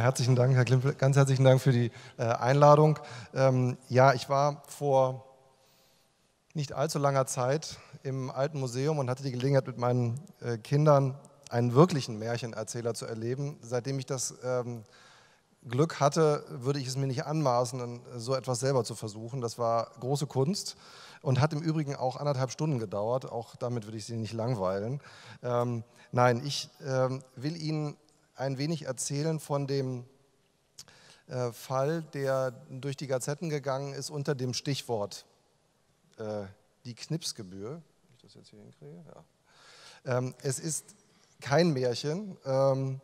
herzlichen Dank, Herr Klimpel, ganz herzlichen Dank für die äh, Einladung. Ähm, ja, ich war vor nicht allzu langer Zeit im Alten Museum und hatte die Gelegenheit, mit meinen äh, Kindern einen wirklichen Märchenerzähler zu erleben. Seitdem ich das ähm, Glück hatte, würde ich es mir nicht anmaßen, so etwas selber zu versuchen. Das war große Kunst und hat im Übrigen auch anderthalb Stunden gedauert. Auch damit würde ich Sie nicht langweilen. Ähm, nein, ich ähm, will Ihnen ein wenig erzählen von dem äh, Fall, der durch die Gazetten gegangen ist unter dem Stichwort äh, die Knipsgebühr. Ich das jetzt hier hinkriege? Ja. Ähm, es ist kein Märchen, ähm,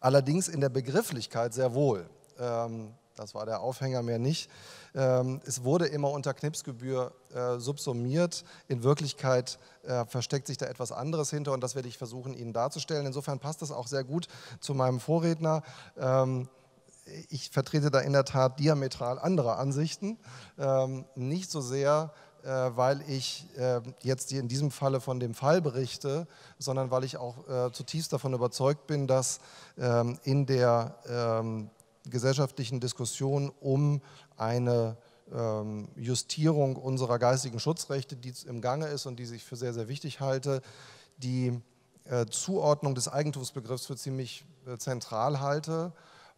allerdings in der Begrifflichkeit sehr wohl. Ähm, das war der Aufhänger mehr nicht. Ähm, es wurde immer unter Knipsgebühr äh, subsumiert. In Wirklichkeit äh, versteckt sich da etwas anderes hinter und das werde ich versuchen, Ihnen darzustellen. Insofern passt das auch sehr gut zu meinem Vorredner ähm, ich vertrete da in der Tat diametral andere Ansichten. Ähm, nicht so sehr, äh, weil ich jetzt in diesem Falle von dem Fall berichte, sondern weil ich auch zutiefst davon überzeugt bin, dass in der gesellschaftlichen Diskussion um eine ähm, Justierung unserer geistigen Schutzrechte, die im Gange ist und die ich für sehr, sehr wichtig halte, die äh, Zuordnung des Eigentumsbegriffs für ziemlich äh, zentral halte.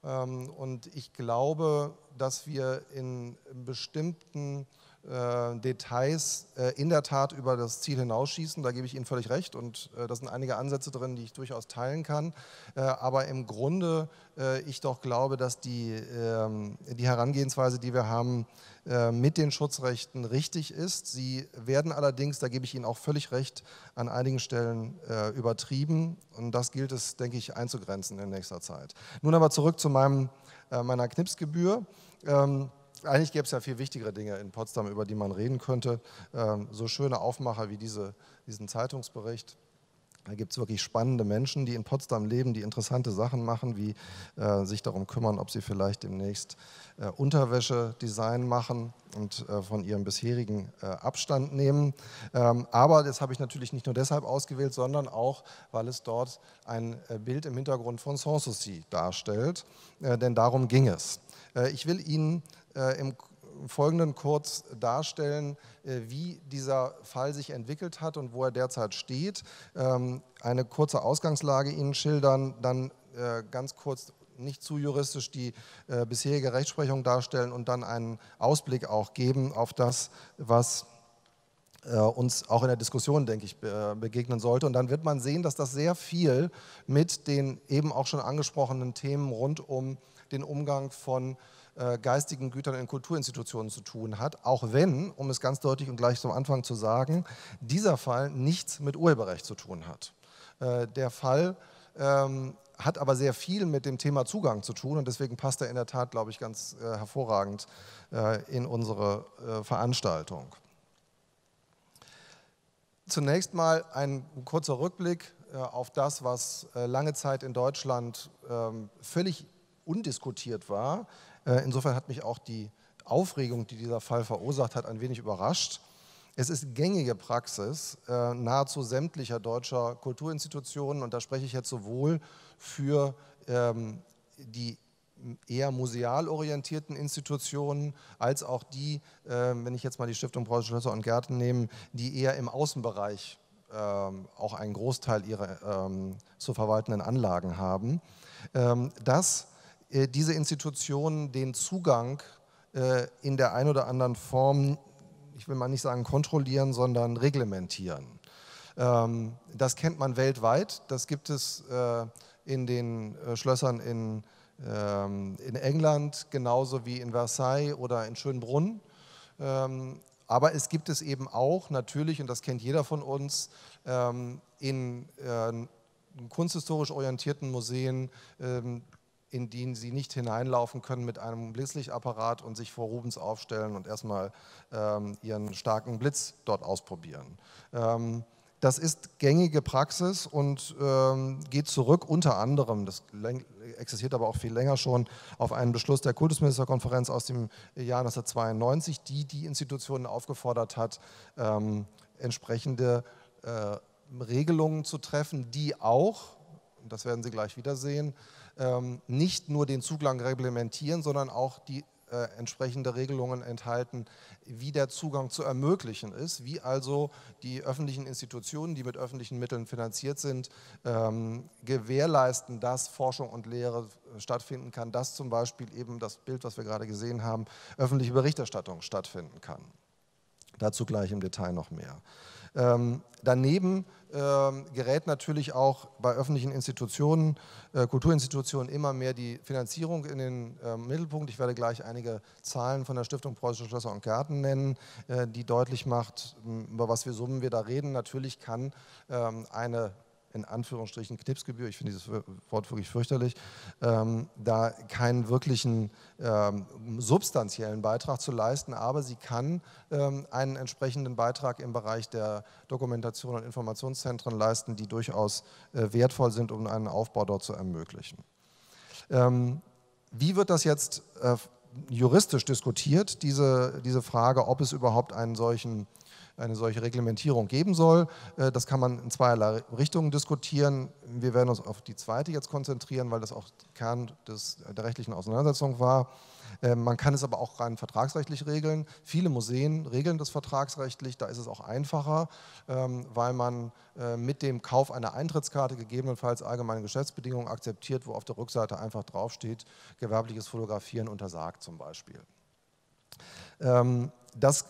Ähm, und ich glaube, dass wir in bestimmten äh, Details äh, in der Tat über das Ziel hinausschießen. Da gebe ich Ihnen völlig recht und äh, da sind einige Ansätze drin, die ich durchaus teilen kann. aber im Grunde, ich doch glaube, dass die, ähm, die Herangehensweise, die wir haben, mit den Schutzrechten richtig ist. Sie werden allerdings, da gebe ich Ihnen auch völlig recht, an einigen Stellen übertrieben. Und das gilt es, denke ich, einzugrenzen in nächster Zeit. Nun aber zurück zu meinem, meiner Knipsgebühr. Ähm, eigentlich gäbe es ja viel wichtigere Dinge in Potsdam, über die man reden könnte. Ähm, so schöne Aufmacher wie diese, diesen Zeitungsbericht. Da gibt es wirklich spannende Menschen, die in Potsdam leben, die interessante Sachen machen, wie äh, sich darum kümmern, ob sie vielleicht demnächst äh, Unterwäschedesign machen und äh, von ihrem bisherigen äh, Abstand nehmen. Ähm, aber das habe ich natürlich nicht nur deshalb ausgewählt, sondern auch, weil es dort ein äh, Bild im Hintergrund von Sanssouci darstellt, äh, denn darum ging es. ich will Ihnen äh, im Folgenden kurz darstellen, äh, wie dieser Fall sich entwickelt hat und wo er derzeit steht. Ähm, eine kurze Ausgangslage Ihnen schildern, dann äh, ganz kurz nicht zu juristisch die bisherige Rechtsprechung darstellen und dann einen Ausblick auch geben auf das, was uns auch in der Diskussion, denke ich, begegnen sollte. Und dann wird man sehen, dass das sehr viel mit den eben auch schon angesprochenen Themen rund um den Umgang von äh, äh, geistigen Gütern in Kulturinstitutionen zu tun hat, auch wenn, um es ganz deutlich und gleich zum Anfang zu sagen, dieser Fall nichts mit Urheberrecht zu tun hat. Äh, der Fall ähm, hat aber sehr viel mit dem Thema Zugang zu tun und deswegen passt er in der Tat, glaube ich, ganz äh, hervorragend äh, in unsere Veranstaltung. Zunächst mal ein kurzer Rückblick auf das, was lange Zeit in Deutschland ähm, völlig undiskutiert war, äh, insofern hat mich auch die Aufregung, die dieser Fall verursacht hat, ein wenig überrascht. Es ist gängige Praxis äh, nahezu sämtlicher deutscher Kulturinstitutionen, und da spreche ich jetzt sowohl für ähm, die eher museal orientierten Institutionen als auch die, ähm, wenn ich jetzt mal die Stiftung Preußische Schlösser und Gärten nehme, die eher im Außenbereich ähm, auch einen Großteil ihrer zu verwaltenden Anlagen haben, dass äh, diese Institutionen den Zugang äh, in der einen oder anderen Form, ich will mal nicht sagen kontrollieren, sondern reglementieren. Ähm, das kennt man weltweit, das gibt es äh, in den Schlössern ähm, in England, genauso wie in Versailles oder in Schönbrunn. Ähm, aber es gibt es eben auch natürlich, und das kennt jeder von uns, in kunsthistorisch orientierten Museen in die sie nicht hineinlaufen können mit einem Blitzlichtapparat und sich vor Rubens aufstellen und erstmal ähm, ihren starken Blitz dort ausprobieren. Ähm, das ist gängige Praxis und ähm, geht zurück unter anderem, das existiert aber auch viel länger schon, auf einen Beschluss der Kultusministerkonferenz aus dem Jahr 1992, die die Institutionen aufgefordert hat, ähm, entsprechende äh, Regelungen zu treffen, die auch und das werden Sie gleich wieder sehen, ähm, nicht nur den Zugang reglementieren, sondern auch die äh, entsprechende Regelungen enthalten, wie der Zugang zu ermöglichen ist, wie also die öffentlichen Institutionen, die mit öffentlichen Mitteln finanziert sind, ähm, gewährleisten, dass Forschung und Lehre äh, stattfinden kann, dass zum Beispiel eben das Bild, was wir gerade gesehen haben, öffentliche Berichterstattung stattfinden kann. Dazu gleich im Detail noch mehr. Ähm, daneben ähm, gerät natürlich auch bei öffentlichen Institutionen, äh, Kulturinstitutionen immer mehr die Finanzierung in den ähm, Mittelpunkt. Ich werde gleich einige Zahlen von der Stiftung Preußische Schlösser und Gärten nennen, äh, die deutlich macht, über was für Summen wir da reden. Natürlich kann ähm, eine in Anführungsstrichen Knipsgebühr, ich finde dieses Wort wirklich fürchterlich, ähm, da keinen wirklichen ähm, substanziellen Beitrag zu leisten, aber sie kann ähm, einen entsprechenden Beitrag im Bereich der Dokumentation und Informationszentren leisten, die durchaus äh, wertvoll sind, um einen Aufbau dort zu ermöglichen. Ähm, wie wird das jetzt äh, juristisch diskutiert, diese, diese Frage, ob es überhaupt einen solchen eine solche Reglementierung geben soll. Äh, das kann man in zweierlei Richtungen diskutieren. Wir werden uns auf die zweite jetzt konzentrieren, weil das auch Kern des, der rechtlichen Auseinandersetzung war. Ähm, man kann es aber auch rein vertragsrechtlich regeln. Viele Museen regeln das vertragsrechtlich, da ist es auch einfacher, ähm, weil man äh, mit dem Kauf einer Eintrittskarte gegebenenfalls allgemeine Geschäftsbedingungen akzeptiert, wo auf der Rückseite einfach draufsteht, gewerbliches Fotografieren untersagt zum Beispiel. Ähm, das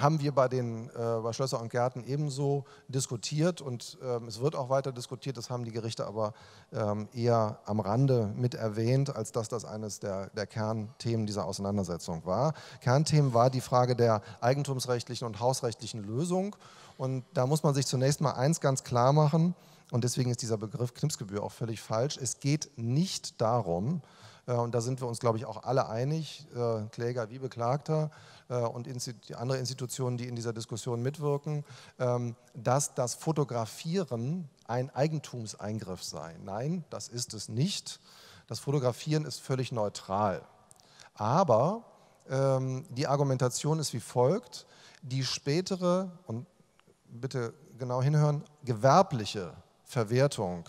haben wir bei, den, äh, bei Schlösser und Gärten ebenso diskutiert und ähm, es wird auch weiter diskutiert. Das haben die Gerichte aber ähm, eher am Rande mit erwähnt, als dass das eines der, der Kernthemen dieser Auseinandersetzung war. Kernthemen war die Frage der eigentumsrechtlichen und hausrechtlichen Lösung. Und da muss man sich zunächst mal eins ganz klar machen, und deswegen ist dieser Begriff Knipsgebühr auch völlig falsch. Es geht nicht darum, äh, und da sind wir uns, glaube ich, auch alle einig, äh, Kläger wie Beklagter äh, und andere Institutionen, die in dieser Diskussion mitwirken, ähm, dass das Fotografieren ein Eigentumseingriff sei. Nein, das ist es nicht. Das Fotografieren ist völlig neutral. Aber ähm, die Argumentation ist wie folgt. Die spätere, und bitte genau hinhören, gewerbliche Verwertung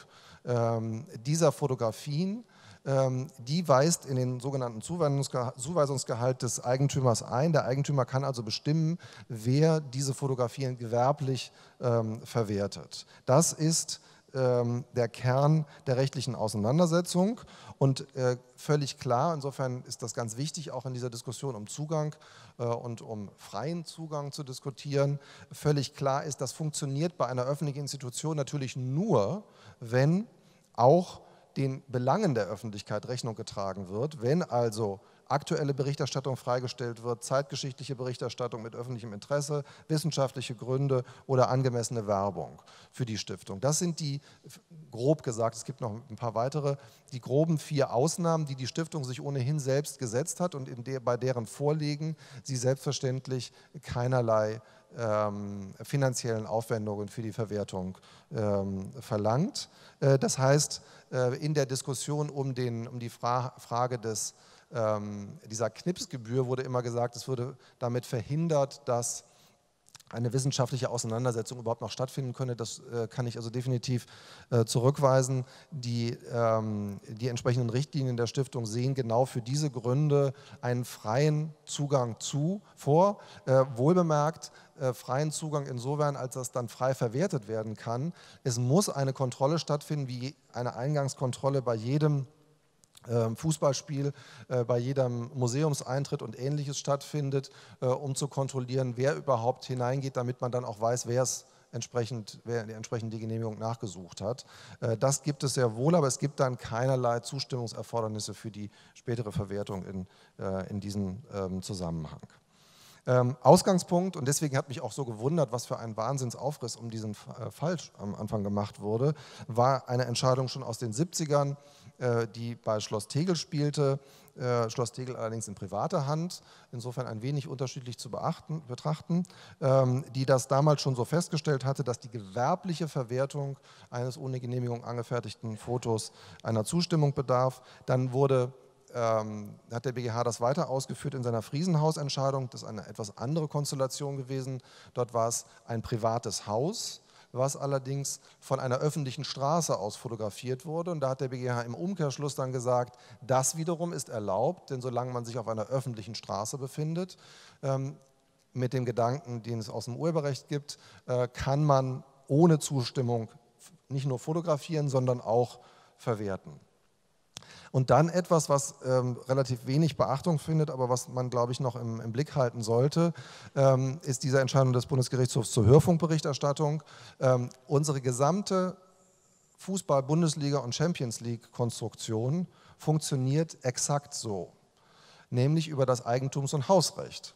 ähm, dieser Fotografien ähm, die weist in den sogenannten Zuweisungsgehalt des Eigentümers ein. Der Eigentümer kann also bestimmen, wer diese Fotografien gewerblich ähm, verwertet. Das ist ähm, der Kern der rechtlichen Auseinandersetzung und äh, völlig klar, insofern ist das ganz wichtig, auch in dieser Diskussion um Zugang äh, und um freien Zugang zu diskutieren, völlig klar ist, das funktioniert bei einer öffentlichen Institution natürlich nur, wenn auch den Belangen der Öffentlichkeit Rechnung getragen wird, wenn also aktuelle Berichterstattung freigestellt wird, zeitgeschichtliche Berichterstattung mit öffentlichem Interesse, wissenschaftliche Gründe oder angemessene Werbung für die Stiftung. Das sind die, grob gesagt, es gibt noch ein paar weitere, die groben vier Ausnahmen, die die Stiftung sich ohnehin selbst gesetzt hat und der, bei deren Vorliegen sie selbstverständlich keinerlei ähm, finanziellen Aufwendungen für die Verwertung ähm, verlangt. Äh, das heißt, äh, in der Diskussion um, den, um die Fra Frage des, ähm, dieser Knipsgebühr wurde immer gesagt, es würde damit verhindert, dass eine wissenschaftliche Auseinandersetzung überhaupt noch stattfinden könnte. Das äh, kann ich also definitiv äh, zurückweisen. Die, ähm, die entsprechenden Richtlinien der Stiftung sehen genau für diese Gründe einen freien Zugang zu vor. Äh, wohlbemerkt, äh, freien Zugang insofern, als das dann frei verwertet werden kann. Es muss eine Kontrolle stattfinden, wie eine Eingangskontrolle bei jedem ähm, Fußballspiel äh, bei jedem Museumseintritt und ähnliches stattfindet, äh, um zu kontrollieren, wer überhaupt hineingeht, damit man dann auch weiß, wer es entsprechend, wer entsprechend die Genehmigung nachgesucht hat. Äh, das gibt es sehr wohl, aber es gibt dann keinerlei Zustimmungserfordernisse für die spätere Verwertung in, in diesem ähm, Zusammenhang. Ähm, Ausgangspunkt, und deswegen hat mich auch so gewundert, was für ein Wahnsinnsaufriss um diesen Falsch am Anfang gemacht wurde, war eine Entscheidung schon aus den 70ern äh, die bei Schloss Tegel spielte. Äh, Schloss Tegel allerdings in privater Hand, insofern ein wenig unterschiedlich zu beachten, betrachten, ähm, die das damals schon so festgestellt hatte, dass die gewerbliche Verwertung eines ohne Genehmigung angefertigten Fotos einer Zustimmung bedarf. Dann wurde ähm, hat der BGH das weiter ausgeführt in seiner Friesenhausentscheidung. Das ist eine etwas andere Konstellation gewesen. Dort war es ein privates Haus, was allerdings von einer öffentlichen Straße aus fotografiert wurde. Und da hat der BGH im Umkehrschluss dann gesagt, das wiederum ist erlaubt, denn solange man sich auf einer öffentlichen Straße befindet, ähm, mit dem Gedanken, den es aus dem Urheberrecht gibt, äh, kann man ohne Zustimmung nicht nur fotografieren, sondern auch verwerten. Und dann etwas, was ähm, relativ wenig Beachtung findet, aber was man, glaube ich, noch im, im Blick halten sollte, ähm, ist diese Entscheidung des Bundesgerichtshofs zur Hörfunkberichterstattung. Ähm, unsere gesamte Fußball-, Bundesliga- und Champions League-Konstruktion funktioniert exakt so, nämlich über das Eigentums- und Hausrecht.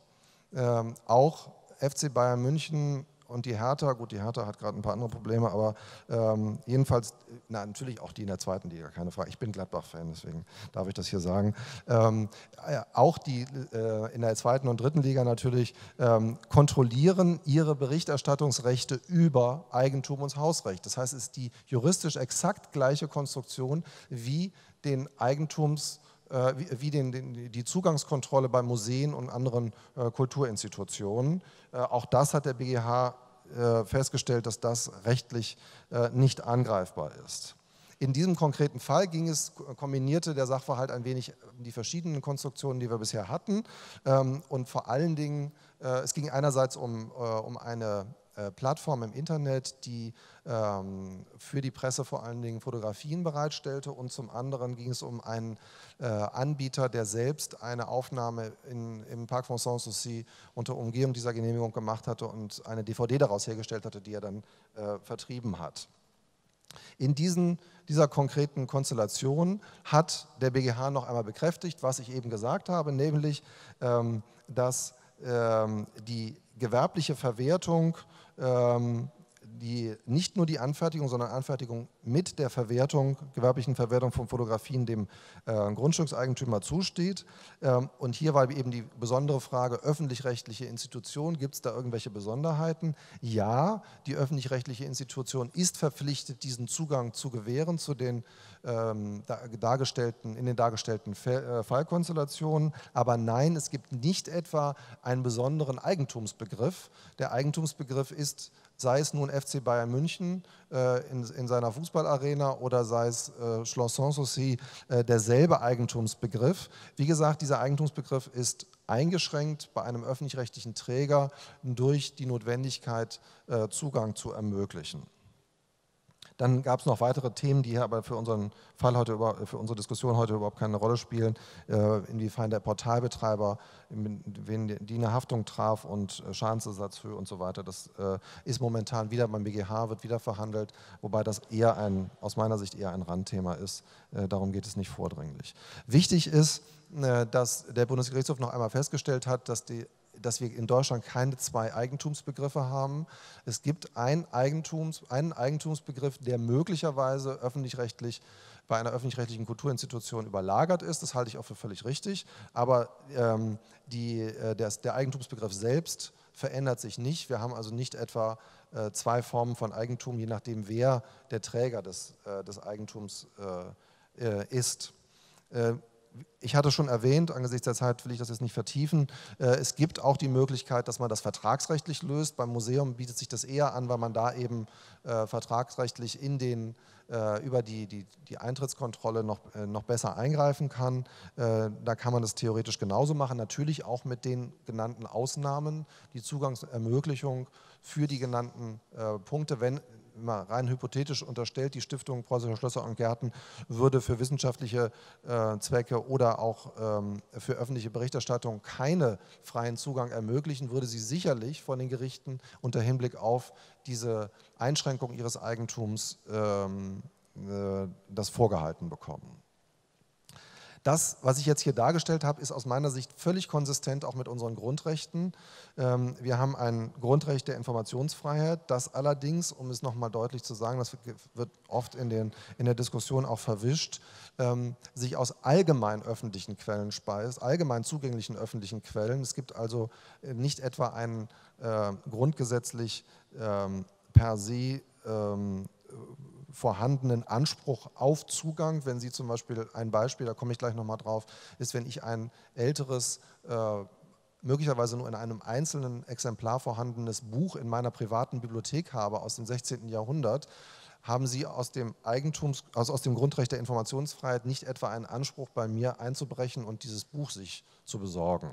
Ähm, auch FC Bayern München und die Hertha, gut, die Hertha hat gerade ein paar andere Probleme, aber ähm, jedenfalls, na, natürlich auch die in der zweiten Liga, keine Frage. Ich bin Gladbach-Fan, deswegen darf ich das hier sagen. Ähm, äh, auch die äh, in der zweiten und dritten Liga natürlich ähm, kontrollieren ihre Berichterstattungsrechte über Eigentum und Hausrecht. Das heißt, es ist die juristisch exakt gleiche Konstruktion wie den Eigentums- äh, wie den, den, die Zugangskontrolle bei Museen und anderen äh, Kulturinstitutionen. Äh, auch das hat der BGH festgestellt, dass das rechtlich nicht angreifbar ist. In diesem konkreten Fall ging es, kombinierte der Sachverhalt ein wenig die verschiedenen Konstruktionen, die wir bisher hatten. Ähm, und vor allen Dingen, es ging einerseits um, um eine äh, Plattform im Internet, die ähm, für die Presse vor allen Dingen Fotografien bereitstellte und zum anderen ging es um einen äh, Anbieter, der selbst eine Aufnahme in, im Parc Français Sanssouci unter Umgehung dieser Genehmigung gemacht hatte und eine DVD daraus hergestellt hatte, die er dann äh, vertrieben hat. In diesen, dieser konkreten Konstellation hat der BGH noch einmal bekräftigt, was ich eben gesagt habe, nämlich, ähm, dass ähm, die gewerbliche Verwertung euh, die, nicht nur die Anfertigung, sondern Anfertigung mit der Verwertung, gewerblichen Verwertung von Fotografien dem äh, Grundstückseigentümer zusteht. Ähm, und hier war eben die besondere Frage, öffentlich-rechtliche Institution, gibt es da irgendwelche Besonderheiten? Ja, die öffentlich-rechtliche Institution ist verpflichtet, diesen Zugang zu gewähren zu den ähm, dargestellten, in den dargestellten äh, Fallkonstellationen. Aber nein, es gibt nicht etwa einen besonderen Eigentumsbegriff. Der Eigentumsbegriff ist sei es nun FC Bayern München äh, in, in, seiner Fußballarena oder sei es äh, Schloss Sanssouci, äh, derselbe Eigentumsbegriff. Wie gesagt, dieser Eigentumsbegriff ist eingeschränkt bei einem öffentlich-rechtlichen Träger durch die Notwendigkeit, äh, Zugang zu ermöglichen. Dann gab es noch weitere Themen, die hier aber für unseren Fall heute, über, für unsere Diskussion heute überhaupt keine Rolle spielen, äh, inwiefern der Portalbetreiber, wen die eine Haftung traf und äh, Schadensersatz für und so weiter. Das äh, ist momentan wieder beim BGH, wird wieder verhandelt, wobei das eher ein, aus meiner Sicht eher ein Randthema ist. darum geht es nicht vordringlich. Wichtig ist, dass der Bundesgerichtshof noch einmal festgestellt hat, dass die dass wir in Deutschland keine zwei Eigentumsbegriffe haben. Es gibt einen, Eigentums, einen Eigentumsbegriff, der möglicherweise öffentlich-rechtlich bei einer öffentlich-rechtlichen Kulturinstitution überlagert ist. Das halte ich auch für völlig richtig. Aber ähm, die, äh, der, der Eigentumsbegriff selbst verändert sich nicht. Wir haben also nicht etwa äh, zwei Formen von Eigentum, je nachdem, wer der Träger des, äh, des Eigentums äh, äh, ist. Äh, ich hatte schon erwähnt, angesichts der Zeit will ich das jetzt nicht vertiefen, äh, es gibt auch die Möglichkeit, dass man das vertragsrechtlich löst. Beim Museum bietet sich das eher an, weil man da eben äh, vertragsrechtlich in den, äh, über die, die, die Eintrittskontrolle noch, noch besser eingreifen kann. da kann man das theoretisch genauso machen, natürlich auch mit den genannten Ausnahmen, die Zugangsermöglichung für die genannten Punkte, wenn mal rein hypothetisch unterstellt, die Stiftung Preußischer Schlösser und Gärten würde für wissenschaftliche äh, Zwecke oder auch ähm, für öffentliche Berichterstattung keinen freien Zugang ermöglichen, würde sie sicherlich von den Gerichten unter Hinblick auf diese Einschränkung ihres Eigentums ähm, äh, das vorgehalten bekommen. Das, was ich jetzt hier dargestellt habe, ist aus meiner Sicht völlig konsistent auch mit unseren Grundrechten. Ähm, wir haben ein Grundrecht der Informationsfreiheit, das allerdings, um es nochmal deutlich zu sagen, das wird oft in, den, in der Diskussion auch verwischt, ähm, sich aus allgemein öffentlichen Quellen speist, allgemein zugänglichen öffentlichen Quellen. Es gibt also äh, nicht etwa einen äh, grundgesetzlich ähm, per se ähm, vorhandenen Anspruch auf Zugang, wenn Sie zum Beispiel ein Beispiel, da komme ich gleich nochmal drauf, ist, wenn ich ein älteres äh, möglicherweise nur in einem einzelnen Exemplar vorhandenes Buch in meiner privaten Bibliothek habe aus dem 16. Jahrhundert, haben Sie aus dem Eigentums, also aus dem Grundrecht der Informationsfreiheit nicht etwa einen Anspruch bei mir einzubrechen und dieses Buch sich zu zu besorgen.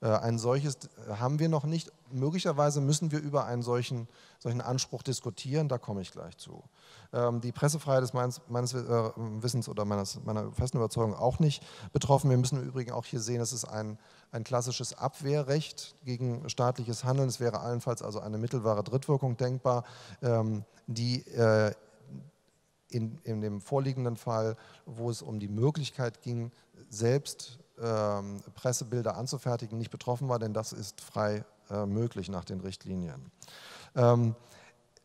Äh, ein solches äh, haben wir noch nicht. Möglicherweise müssen wir über einen solchen, solchen Anspruch diskutieren, da komme ich gleich zu. Ähm, die Pressefreiheit ist meines, meines äh, Wissens oder meines, meiner festen Überzeugung auch nicht betroffen. Wir müssen im Übrigen auch hier sehen, es ist ein, ein klassisches Abwehrrecht gegen staatliches Handeln. Es wäre allenfalls also eine mittelbare Drittwirkung denkbar, ähm, die in, in dem vorliegenden Fall, wo es um die Möglichkeit ging, selbst ähm, Pressebilder anzufertigen, nicht betroffen war, denn das ist frei äh, möglich nach den Richtlinien. Ähm,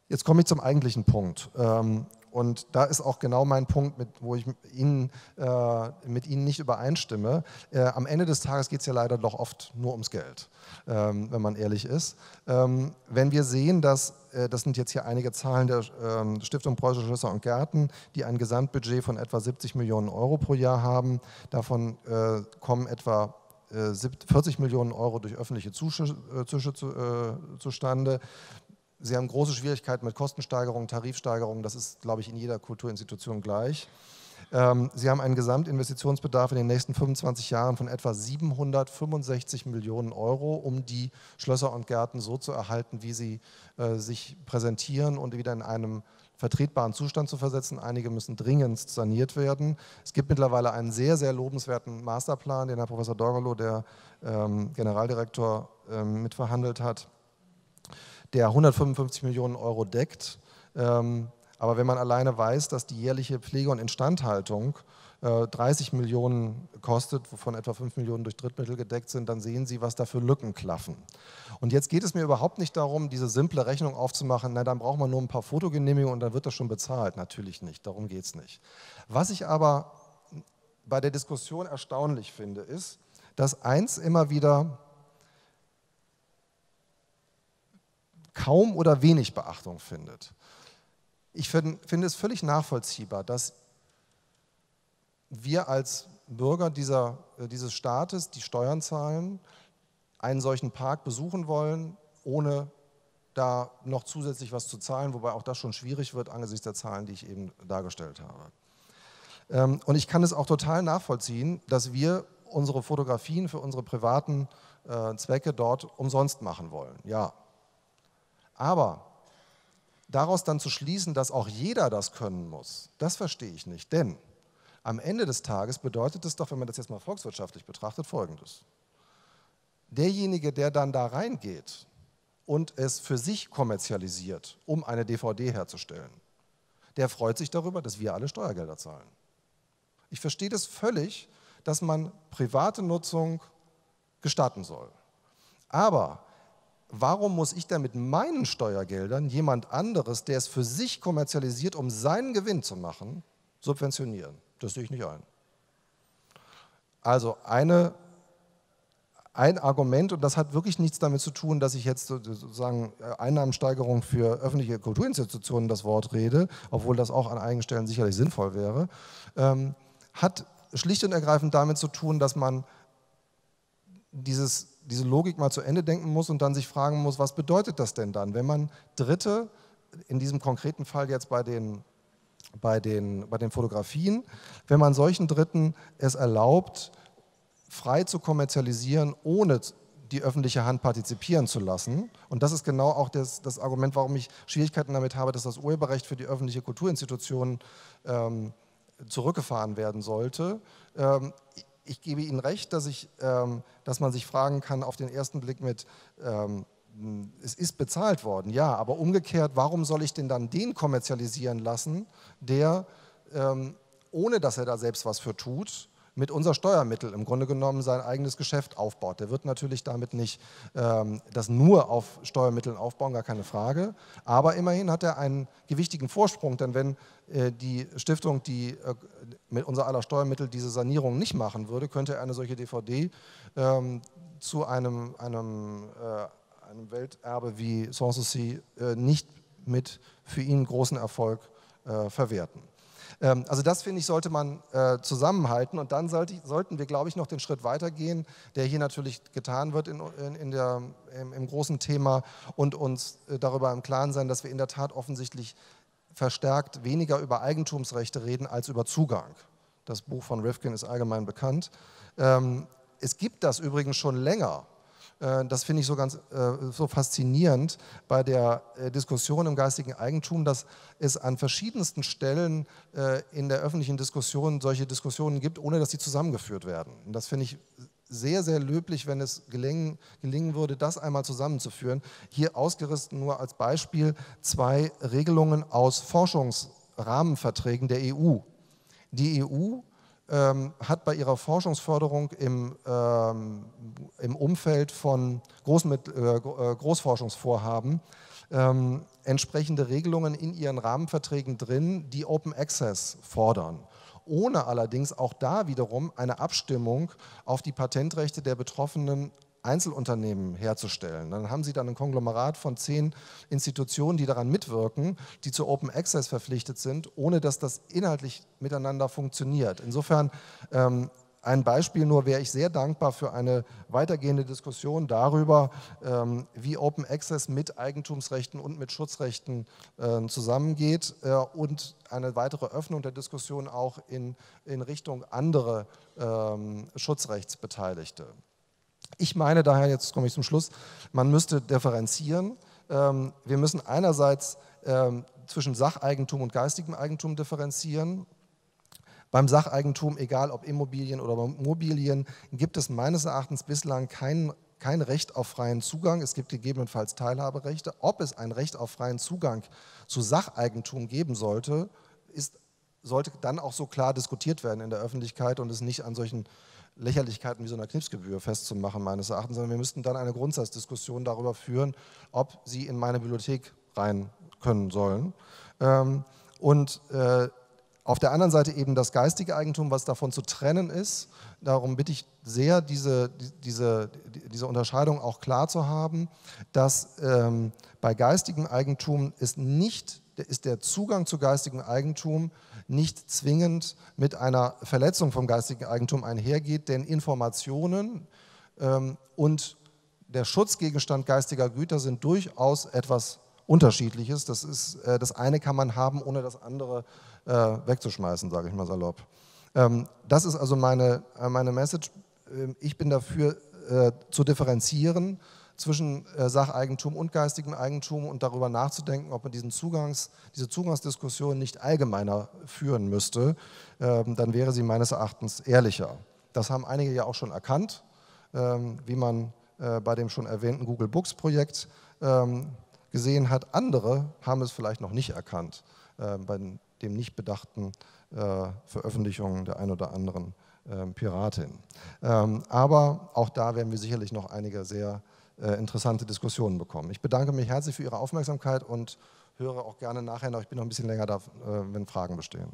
jetzt komme ich zum eigentlichen Punkt. Ähm, und da ist auch genau mein Punkt, mit, wo ich Ihnen, äh, mit Ihnen nicht übereinstimme. Äh, am Ende des Tages geht es ja leider doch oft nur ums Geld, ähm, wenn man ehrlich ist. Ähm, wenn wir sehen, dass, äh, das sind jetzt hier einige Zahlen der ähm, Stiftung Preußische Schlösser und Gärten, die ein Gesamtbudget von etwa 70 Millionen Euro pro Jahr haben. Davon äh, kommen etwa 40 äh, Millionen Euro durch öffentliche Zuschüsse äh, zustande. Sie haben große Schwierigkeiten mit Kostensteigerungen, Tarifsteigerungen. Das ist, glaube ich, in jeder Kulturinstitution gleich. Ähm, sie haben einen Gesamtinvestitionsbedarf in den nächsten 25 Jahren von etwa 765 Millionen Euro, um die Schlösser und Gärten so zu erhalten, wie sie äh, sich präsentieren und wieder in einem vertretbaren Zustand zu versetzen. Einige müssen dringend saniert werden. Es gibt mittlerweile einen sehr, sehr lobenswerten Masterplan, den Herr Professor Dorgolo, der ähm, Generaldirektor, ähm, mitverhandelt hat der 155 Millionen Euro deckt. Ähm, aber wenn man alleine weiß, dass die jährliche Pflege und Instandhaltung 30 äh, Millionen kostet, wovon etwa 5 Millionen durch Drittmittel gedeckt sind, dann sehen Sie, was da für Lücken klaffen. Und jetzt geht es mir überhaupt nicht darum, diese simple Rechnung aufzumachen, na dann braucht man nur ein paar Fotogenehmigungen und dann wird das schon bezahlt. Natürlich nicht, darum geht es nicht. Was ich aber bei der Diskussion erstaunlich finde, ist, dass eins immer wieder kaum oder wenig Beachtung findet. Ich finde find es völlig nachvollziehbar, dass wir als Bürger dieser, äh, dieses Staates, die Steuern zahlen, einen solchen Park besuchen wollen, ohne da noch zusätzlich was zu zahlen, wobei auch das schon schwierig wird angesichts der Zahlen, die ich eben dargestellt habe. Ähm, und ich kann es auch total nachvollziehen, dass wir unsere Fotografien für unsere privaten äh, Zwecke dort umsonst machen wollen. Ja, aber daraus dann zu schließen, dass auch jeder das können muss, das verstehe ich nicht. Denn am Ende des Tages bedeutet es doch, wenn man das jetzt mal volkswirtschaftlich betrachtet, Folgendes. Derjenige, der dann da reingeht und es für sich kommerzialisiert, um eine DVD herzustellen, der freut sich darüber, dass wir alle Steuergelder zahlen. Ich verstehe das völlig, dass man private Nutzung gestatten soll. Aber warum muss ich denn mit meinen Steuergeldern jemand anderes, der es für sich kommerzialisiert, um seinen Gewinn zu machen, subventionieren? Das sehe ich nicht ein. Also eine, ein Argument, und das hat wirklich nichts damit zu tun, dass ich jetzt sozusagen äh, Einnahmensteigerung für öffentliche Kulturinstitutionen das Wort rede, obwohl das auch an einigen Stellen sicherlich sinnvoll wäre, ähm, hat schlicht und ergreifend damit zu tun, dass man dieses, diese Logik mal zu Ende denken muss und dann sich fragen muss, was bedeutet das denn dann, wenn man Dritte, in diesem konkreten Fall jetzt bei den, bei den, bei den Fotografien, wenn man solchen Dritten es erlaubt, frei zu kommerzialisieren, ohne die öffentliche Hand partizipieren zu lassen. Und das ist genau auch das, das Argument, warum ich Schwierigkeiten damit habe, dass das Urheberrecht für die öffentliche Kulturinstitution ähm, zurückgefahren werden sollte. Ähm, ich gebe Ihnen recht, dass, ich, ähm, dass man sich fragen kann auf den ersten Blick mit, ähm, hm, es ist bezahlt worden, ja, aber umgekehrt, warum soll ich denn dann den kommerzialisieren lassen, der, ähm, ohne dass er da selbst was für tut, mit unser Steuermittel im Grunde genommen sein eigenes Geschäft aufbaut. Der wird natürlich damit nicht ähm, das nur auf Steuermitteln aufbauen, gar keine Frage. Aber immerhin hat er einen gewichtigen Vorsprung, denn wenn äh, die Stiftung, die äh, mit unser aller Steuermittel diese Sanierung nicht machen würde, könnte er eine solche DVD ähm, zu einem, einem, äh, einem Welterbe wie Sanssouci äh, nicht mit für ihn großen Erfolg äh, verwerten. Ähm, also das finde ich, sollte man äh, zusammenhalten und dann sollte, sollten wir, glaube ich, noch den Schritt weitergehen, der hier natürlich getan wird in, in, in der, im, im, großen Thema und uns äh, darüber im Klaren sein, dass wir in der Tat offensichtlich verstärkt weniger über Eigentumsrechte reden als über Zugang. Das Buch von Rifkin ist allgemein bekannt. Ähm, es gibt das übrigens schon länger äh, das finde ich so ganz äh, so faszinierend bei der äh, Diskussion im geistigen Eigentum, dass es an verschiedensten Stellen in der öffentlichen Diskussion solche Diskussionen gibt, ohne dass sie zusammengeführt werden. Und das finde ich sehr, sehr löblich, wenn es gelingen, gelingen würde, das einmal zusammenzuführen. Hier ausgerissen nur als Beispiel zwei Regelungen aus Forschungsrahmenverträgen der EU. Die EU ähm, hat bei ihrer Forschungsförderung im, ähm, im Umfeld von Groß mit, äh, äh, Großforschungsvorhaben ähm, entsprechende Regelungen in ihren Rahmenverträgen drin, die Open Access fordern ohne allerdings auch da wiederum eine Abstimmung auf die Patentrechte der Betroffenen Einzelunternehmen herzustellen. Dann haben Sie dann ein Konglomerat von zehn Institutionen, die daran mitwirken, die zu Open Access verpflichtet sind, ohne dass das inhaltlich miteinander funktioniert. Insofern ähm, ein Beispiel nur wäre ich sehr dankbar für eine weitergehende Diskussion darüber, ähm, wie Open Access mit Eigentumsrechten und mit Schutzrechten äh, zusammengeht äh, und eine weitere Öffnung der Diskussion auch in, in Richtung andere ähm, Schutzrechtsbeteiligte. Ich meine daher, jetzt komme ich zum Schluss, man müsste differenzieren. Ähm, wir müssen einerseits ähm, zwischen Sacheigentum und geistigem Eigentum differenzieren. Beim Sacheigentum, egal ob Immobilien oder Mobilien, gibt es meines Erachtens bislang keinen kein Recht auf freien Zugang. Es gibt gegebenenfalls Teilhaberechte. Ob es ein Recht auf freien Zugang zu Sacheigentum geben sollte, ist, sollte dann auch so klar diskutiert werden in der Öffentlichkeit und es nicht an solchen Lächerlichkeiten wie so einer Knipsgebühr festzumachen, meines Erachtens, sondern wir müssten dann eine Grundsatzdiskussion darüber führen, ob sie in meine Bibliothek rein können sollen. Ähm, und äh, auf der anderen Seite eben das geistige Eigentum, was davon zu trennen ist. Darum bitte ich sehr, diese, diese, diese Unterscheidung auch klar zu haben, dass ähm, bei geistigem Eigentum es nicht ist der Zugang zu geistigem Eigentum nicht zwingend mit einer Verletzung vom geistigen Eigentum einhergeht, denn Informationen ähm, und der Schutzgegenstand geistiger Güter sind durchaus etwas Unterschiedliches. Das, ist, äh, das eine kann man haben, ohne das andere äh, wegzuschmeißen, sage ich mal salopp. Ähm, das ist also meine, äh, meine Message. Ähm, ich bin dafür äh, zu differenzieren zwischen äh, Sacheigentum und geistigem Eigentum und darüber nachzudenken, ob man diesen Zugangs, diese Zugangsdiskussion nicht allgemeiner führen müsste, ähm, dann wäre sie meines Erachtens ehrlicher. Das haben einige ja auch schon erkannt, ähm, wie man äh, bei dem schon erwähnten Google Books Projekt ähm, gesehen hat. Andere haben es vielleicht noch nicht erkannt bei dem nicht bedachten äh, Veröffentlichungen der ein oder anderen Piratin. aber auch da werden wir sicherlich noch einige sehr äh, interessante Diskussionen bekommen. Ich bedanke mich herzlich für Ihre Aufmerksamkeit und höre auch gerne nachher noch, ich bin noch ein bisschen länger da, äh, wenn Fragen bestehen.